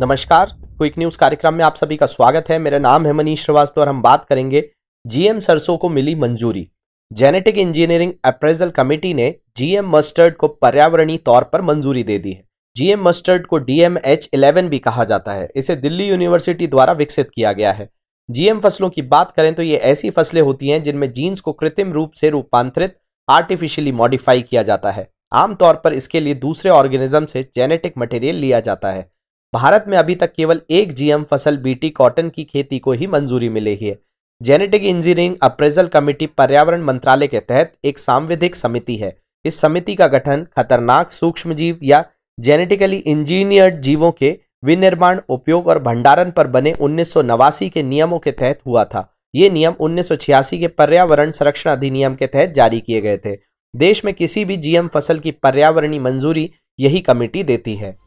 नमस्कार quick news कार्यक्रम में आप सभी का स्वागत है मेरा नाम है मनीष श्रीवास्तव और हम बात करेंगे जीएम सरसों को मिली मंजूरी जेनेटिक इंजीनियरिंग अप्रेजल कमेटी ने जीएम मस्टर्ड को पर्यावरणीय तौर पर मंजूरी दे दी है जीएम मस्टर्ड को डीएमएच इलेवन भी कहा जाता है इसे दिल्ली यूनिवर्सिटी द्वारा विकसित किया गया है जीएम फसलों की बात करें तो ये ऐसी फसलें होती हैं जिनमें जीन्स को कृत्रिम रूप से रूपांतरित आर्टिफिशियली मॉडिफाई किया जाता है आमतौर पर इसके लिए दूसरे ऑर्गेनिज्म से जेनेटिक मटेरियल लिया जाता है भारत में अभी तक केवल एक जीएम फसल बीटी कॉटन की खेती को ही मंजूरी मिली है जेनेटिक इंजीनियरिंग अप्रेजल कमेटी पर्यावरण मंत्रालय के तहत एक सांविधिक समिति है इस समिति का गठन खतरनाक सूक्ष्म जीव या जेनेटिकली इंजीनियर्ड जीवों के विनिर्माण उपयोग और भंडारण पर बने उन्नीस के नियमों के तहत हुआ था ये नियम उन्नीस के पर्यावरण संरक्षण अधिनियम के तहत जारी किए गए थे देश में किसी भी जीएम फसल की पर्यावरणीय मंजूरी यही कमेटी देती है